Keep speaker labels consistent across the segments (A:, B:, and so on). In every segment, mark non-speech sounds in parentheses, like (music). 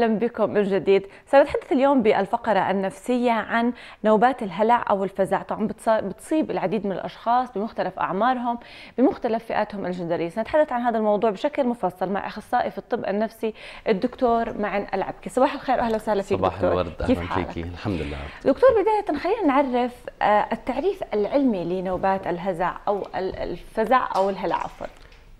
A: أهلا بكم من جديد سنتحدث اليوم بالفقرة النفسية عن نوبات الهلع أو الفزع طبعا بتصيب العديد من الأشخاص بمختلف أعمارهم بمختلف فئاتهم الجندرية سنتحدث عن هذا الموضوع بشكل مفصل مع أخصائي في الطب النفسي الدكتور معن العبكي صباح الخير أهلا وسهلا فيك صباح دكتور. الورد كيف أهلا فيكي الحمد لله دكتور بداية خلينا نعرف آه، التعريف العلمي لنوبات الهزع أو الفزع أو الهلع عفوا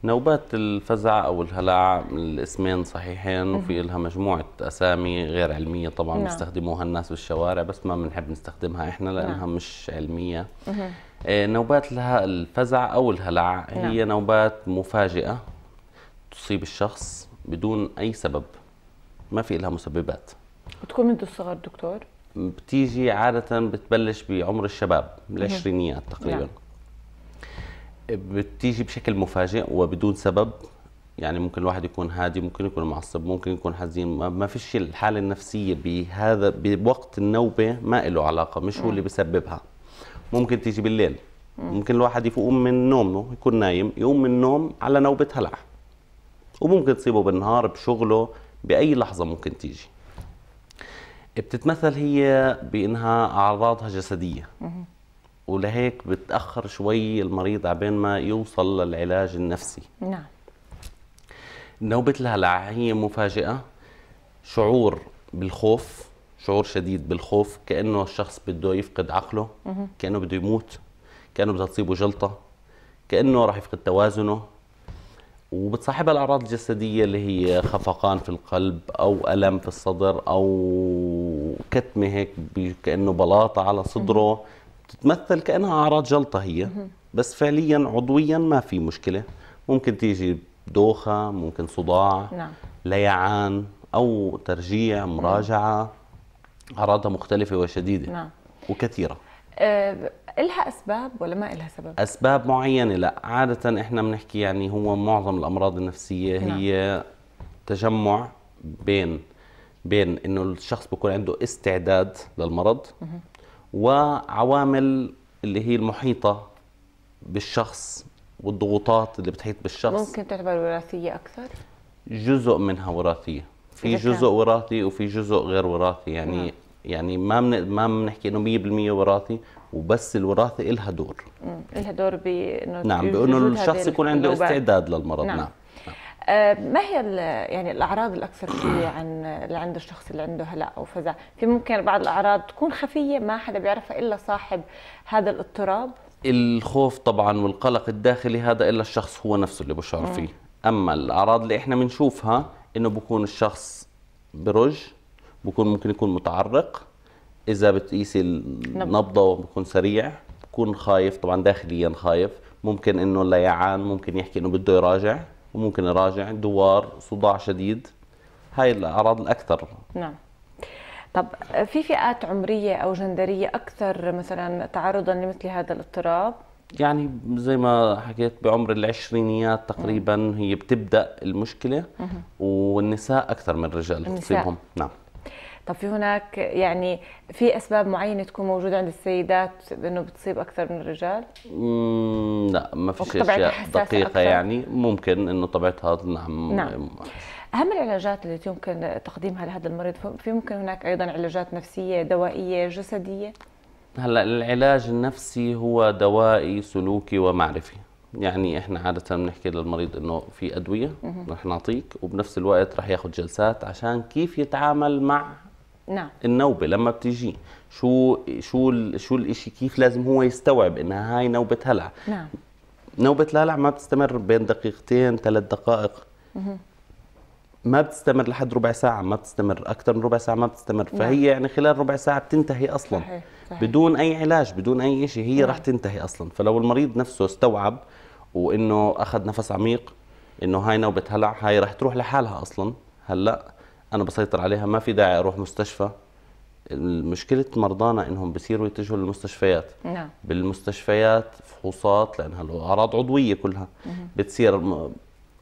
B: نوبات الفزع او الهلع الاسمين صحيحين وفي لها مجموعه اسامي غير علميه طبعا نعم. بيستخدموها الناس بالشوارع بس ما بنحب نستخدمها احنا نعم. لانها نعم. مش علميه آه، نوبات لها الفزع او الهلع هي نعم. نوبات مفاجئه تصيب الشخص بدون اي سبب ما في لها مسببات
A: بتكون من الصغر دكتور
B: بتيجي عاده بتبلش بعمر الشباب بالعشرينيات تقريبا نعم. بتيجي بشكل مفاجئ وبدون سبب يعني ممكن الواحد يكون هادي ممكن يكون معصب ممكن يكون حزين ما فيش الحالة النفسية بهذا بوقت النوبة ما له علاقة مش هو اللي بسببها ممكن تيجي بالليل ممكن الواحد يقوم من نومه يكون نايم يقوم من النوم على نوبة هلع وممكن تصيبه بالنهار بشغله بأي لحظة ممكن تيجي بتتمثل هي بأنها أعراضها جسدية ولهيك بتاخر شوي المريض عبين ما يوصل للعلاج النفسي نعم نوبه الهلع هي مفاجئه شعور بالخوف شعور شديد بالخوف كانه الشخص بده يفقد عقله كانه بده يموت كانه بدها تصيبه جلطه كانه راح يفقد توازنه وبتصاحبها الاعراض الجسديه اللي هي خفقان في القلب او الم في الصدر او كتمه هيك كانه بلاطه على صدره مه. بتتمثل كانها اعراض جلطه هي بس فعليا عضويا ما في مشكله ممكن تيجي دوخه ممكن صداع نعم. ليعان او ترجيع مراجعه اعراضها مختلفه وشديده نعم. وكثيره
A: أه إلها أسباب ولا ما إلها سبب؟
B: أسباب معينة لا عادة إحنا بنحكي يعني هو معظم الأمراض النفسية نعم. هي تجمع بين بين إنه الشخص بيكون عنده استعداد للمرض مه. وعوامل اللي هي المحيطه بالشخص والضغوطات اللي بتحيط بالشخص ممكن
A: تعتبر وراثيه اكثر
B: جزء منها وراثيه في جزء وراثي وفي جزء غير وراثي يعني مم. نعم. يعني ما من ما بنحكي انه 100% وراثي وبس الوراثه إلها دور
A: مم. إلها دور بانه نعم بانه الشخص يكون عنده استعداد للمرض نعم, نعم. آه، ما هي يعني الاعراض الاكثر شيء عن اللي عند الشخص اللي عنده هلع او فزع في ممكن بعض الاعراض تكون خفيه ما حدا بيعرفها الا صاحب هذا الاضطراب
B: الخوف طبعا والقلق الداخلي هذا الا الشخص هو نفسه اللي بشعر فيه اما الاعراض اللي احنا بنشوفها انه بكون الشخص برج بكون ممكن يكون متعرق اذا بتقيسي
A: النبضه
B: بكون سريع بكون خايف طبعا داخليا خايف ممكن انه ليعان ممكن يحكي انه بده يراجع وممكن نراجع دوار صداع شديد هاي الاعراض الاكثر
A: نعم طب في فئات عمريه او جندريه اكثر مثلا تعرضا لمثل هذا الاضطراب
B: يعني زي ما حكيت بعمر العشرينيات تقريبا هي بتبدا المشكله والنساء اكثر من الرجال تصيبهم نعم
A: طب في هناك يعني في اسباب معينه تكون موجوده عند السيدات انه بتصيب اكثر من الرجال؟
B: لا ما في اشياء دقيقه أكثر. يعني ممكن انه طبيعتها نعم نعم
A: اهم العلاجات التي يمكن تقديمها لهذا المريض في ممكن هناك ايضا علاجات نفسيه دوائيه جسديه
B: هلا العلاج النفسي هو دوائي سلوكي ومعرفي يعني احنا عاده بنحكي للمريض انه في ادويه رح نعطيك وبنفس الوقت رح ياخذ جلسات عشان كيف يتعامل مع نعم النوبه لما بتيجي شو شو شو الشيء كيف لازم هو يستوعب انها هاي نوبه هلع نعم نوبه الهلع ما بتستمر بين دقيقتين ثلاث دقائق ما بتستمر لحد ربع ساعة ما بتستمر أكثر من ربع ساعة ما بتستمر نعم. فهي يعني خلال ربع ساعة بتنتهي أصلا صحيح. صحيح. بدون أي علاج بدون أي شيء هي نعم. راح تنتهي أصلا فلو المريض نفسه استوعب وإنه أخذ نفس عميق إنه هاي نوبة هلع هاي راح تروح لحالها أصلا هلا انا بسيطر عليها ما في داعي اروح مستشفى مشكله مرضانا انهم بصيروا يتجهوا للمستشفيات نعم بالمستشفيات فحوصات لانها الاعراض عضويه كلها بتصير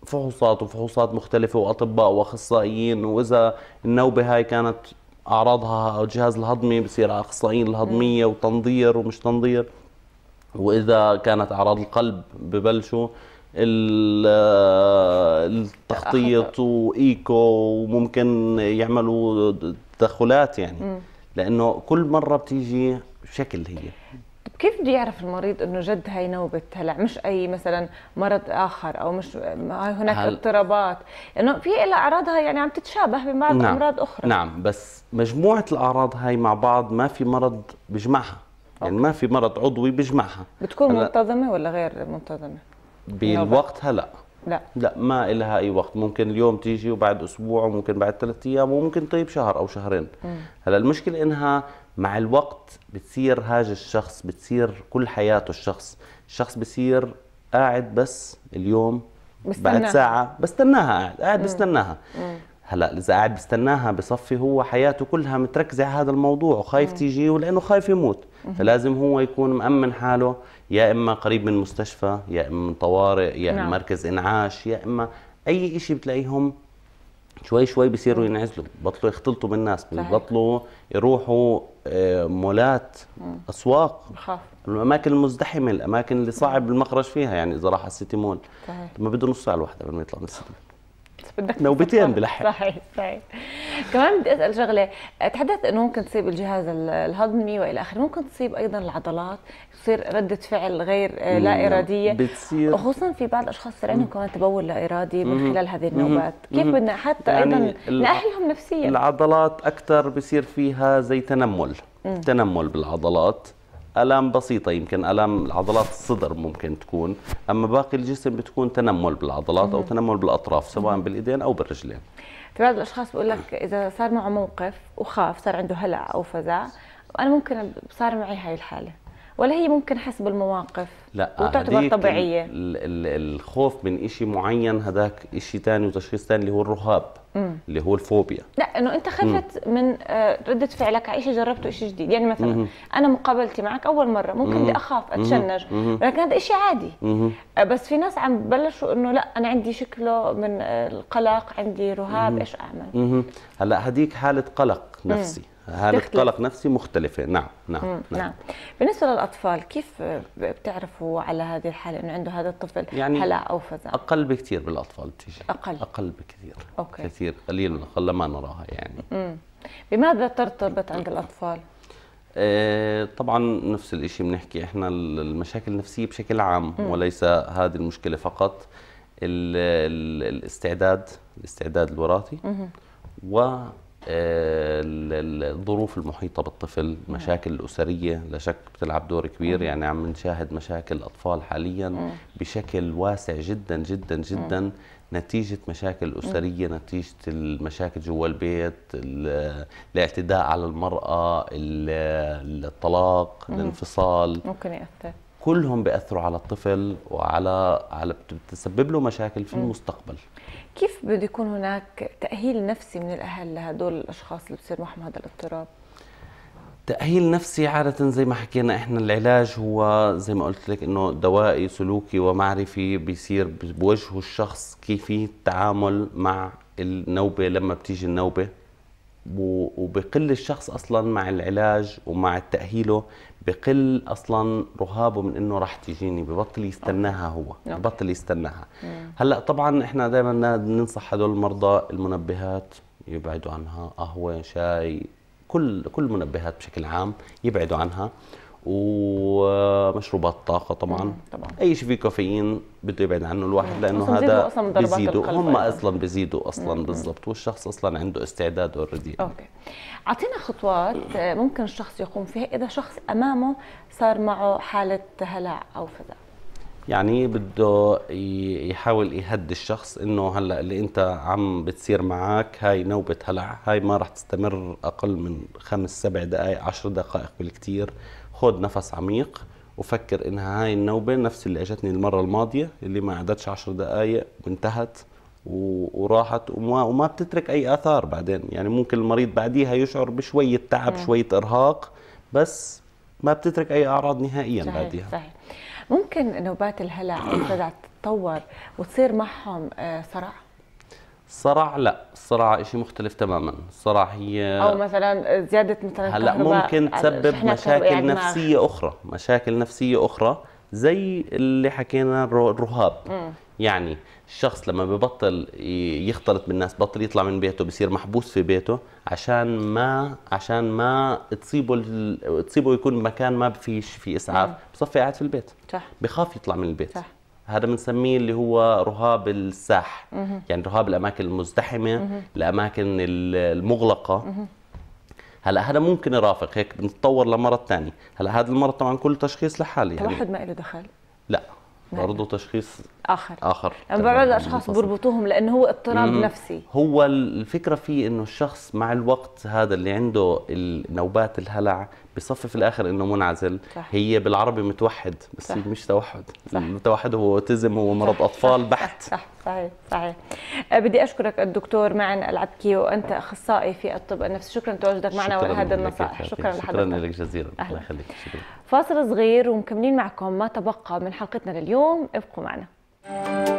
B: فحوصات وفحوصات مختلفه واطباء واخصائيين واذا النوبه هاي كانت اعراضها الجهاز الهضمي بصير اخصائيين الهضميه وتنظير ومش تنظير واذا كانت اعراض القلب ببلشوا آه، التخطيط وايكو وممكن يعملوا تدخلات يعني لانه كل مره بتيجي شكل هي
A: كيف بده يعرف المريض انه جد هاي نوبه هلا مش اي مثلا مرض اخر او مش هناك هل... اضطرابات لانه في لها اعراضها يعني عم تتشابه ببعض نعم. امراض اخرى
B: نعم بس مجموعه الاعراض هاي مع بعض ما في مرض بجمعها يعني ما في مرض عضوي بجمعها بتكون
A: منتظمه ولا غير منتظمه
B: بالوقت هلا لا لا ما إلها أي وقت ممكن اليوم تيجي وبعد أسبوع وممكن بعد ثلاثة أيام وممكن طيب شهر أو شهرين هلا المشكلة إنها مع الوقت بتصير هاج الشخص بتصير كل حياته الشخص الشخص بصير قاعد بس اليوم بستنى. بعد ساعة بستناها قاعد قاعد بستناها مم. هلا اذا قاعد بستناها بصفي هو حياته كلها متركزه على هذا الموضوع وخايف تيجي ولانه خايف يموت فلازم هو يكون مامن حاله يا اما قريب من مستشفى يا اما من طوارئ يا اما نعم. مركز انعاش يا اما اي شيء بتلاقيهم شوي شوي بصيروا ينعزلوا بطلوا يختلطوا بالناس بطلوا يروحوا آه، مولات اسواق بخاف الاماكن المزدحمه الاماكن اللي صعب المخرج فيها يعني اذا راح على السيتي مول طيب، ما بده نص ساعه لوحده قبل ما يطلع من السيتي مول بدك (laughs) نوبتين بلحق
A: صحيح صحيح كمان بدي اسال شغله تحدثت انه ممكن تصيب الجهاز الهضمي والى اخره ممكن تصيب ايضا العضلات تصير رده فعل غير آه، لا اراديه بتصير وخصوصا في بعض الاشخاص صار عندهم كمان تبول لا ارادي من خلال هذه النوبات كيف بدنا حتى يعني ايضا ناهلهم نفسيا
B: العضلات اكثر بصير فيها زي تنمل تنمل بالعضلات الام بسيطه يمكن الام عضلات الصدر ممكن تكون اما باقي الجسم بتكون تنمل بالعضلات او تنمل بالاطراف سواء بالايدين او بالرجلين
A: في بعض الاشخاص بيقول لك اذا صار معه موقف وخاف صار عنده هلع او فزع انا ممكن صار معي هاي الحاله ولا هي ممكن حسب المواقف لا
B: وتعتبر طبيعيه الخوف من شيء معين هذاك شيء ثاني وتشخيص ثاني اللي هو الرهاب مم. اللي هو الفوبيا
A: لا انه انت خفت مم. من آه، رده فعلك على شيء جربته شيء جديد يعني مثلا مم. انا مقابلتي معك اول مره ممكن بدي اخاف اتشنج لكن هذا شيء عادي مم. آه، بس في ناس عم ببلشوا انه لا انا عندي شكله من آه، القلق عندي رهاب مم. ايش اعمل
B: هلا هديك حاله قلق نفسي مم. هالقلق نفسي مختلفة نعم نعم, نعم نعم
A: بالنسبة للأطفال كيف بتعرفوا على هذه الحالة إنه عنده هذا الطفل يعني هلع أو فزع؟
B: أقل بكثير بالأطفال بتيجي أقل أقل بكثير أوكي كثير قليل الأقل ما نراها يعني
A: مم. بماذا ترتبط عند الأطفال؟
B: آه، طبعا نفس الشيء بنحكي احنا المشاكل النفسيه بشكل عام وليس هذه المشكله فقط الاستعداد الاستعداد الوراثي و آه، الظروف المحيطة بالطفل نعم. مشاكل الأسرية لا شك بتلعب دور كبير نعم. يعني عم نشاهد مشاكل الأطفال حاليا نعم. بشكل واسع جدا جدا جدا نتيجة مشاكل أسرية نتيجة المشاكل جوا البيت الاعتداء على المرأة الطلاق الانفصال
A: ممكن يأثر
B: كلهم بياثروا على الطفل وعلى على بتسبب له مشاكل في المستقبل
A: كيف بده يكون هناك تاهيل نفسي من الاهل لهدول الاشخاص اللي بصير معهم هذا الاضطراب
B: تأهيل نفسي عادة زي ما حكينا احنا العلاج هو زي ما قلت لك انه دوائي سلوكي ومعرفي بيصير بوجه الشخص كيف التعامل مع النوبة لما بتيجي النوبة وبقل الشخص اصلا مع العلاج ومع تأهيله بقل اصلا رهابه من انه راح تجيني ببطل يستناها هو ببطل يستناها هلا طبعا احنا دائما بننصح هدول المرضى المنبهات يبعدوا عنها قهوه شاي كل كل المنبهات بشكل عام يبعدوا عنها ومشروبات طاقه طبعا طبعا اي شيء فيه كافيين بده يبعد عنه الواحد لانه هذا بيزيدوا هم اصلا بيزيدوا اصلا بالضبط والشخص اصلا عنده استعداد اوريدي اوكي
A: اعطينا خطوات آه، ممكن الشخص يقوم فيها اذا شخص امامه صار معه حاله هلع او فزع
B: يعني بده يحاول يهدي الشخص انه هلا اللي انت عم بتصير معك هاي نوبه هلع هاي ما راح تستمر اقل من خمس سبع دقائق عشر دقائق بالكثير خذ نفس عميق وفكر انها هاي النوبه نفس اللي اجتني المره الماضيه اللي ما عدتش عشر دقائق وانتهت وراحت وما, وما بتترك اي اثار بعدين يعني ممكن المريض بعديها يشعر بشويه تعب شويه ارهاق بس ما بتترك اي اعراض نهائيا صحيح بعديها صحيح.
A: ممكن نوبات الهلع بدها تتطور وتصير معهم آه، صرع؟
B: صرع لا الصرع شيء مختلف تماما الصرع هي او
A: مثلا زياده مثلا هلا ممكن آه، تسبب مشاكل يعني نفسيه
B: اخرى مشاكل نفسيه اخرى زي اللي حكينا الرهاب يعني الشخص لما ببطل يختلط بالناس بطل يطلع من بيته بصير محبوس في بيته عشان ما عشان ما تصيبه تصيبه يكون مكان ما فيش فيه اسعاف نعم. بصفي قاعد في البيت صح بخاف يطلع من البيت صح هذا بنسميه اللي هو رهاب الساح مه. يعني رهاب الاماكن المزدحمه مه. الاماكن المغلقه هلا هذا ممكن يرافق هيك بنتطور لمرض ثاني هلا هذا المرض طبعا كل تشخيص لحاله يعني واحد ما له دخل لا نعم. برضه تشخيص اخر اخر
A: بعض الاشخاص بيربطوهم لانه هو اضطراب نفسي
B: هو الفكره فيه انه الشخص مع الوقت هذا اللي عنده نوبات الهلع بصفي في الاخر انه منعزل صح. هي بالعربي متوحد بس صح. مش توحد صح. التوحد هو اوتيزم هو مرض اطفال بحت صح.
A: صح. صحيح صحيح أه، بدي اشكرك الدكتور معن العبكي وانت اخصائي في الطب النفسي شكرا لتواجدك معنا وهذا النصائح شكرا لحضرتك شكرا
B: لك جزيلا الله يخليك شكرا
A: فاصل صغير ومكملين معكم ما تبقى من حلقتنا لليوم ابقوا معنا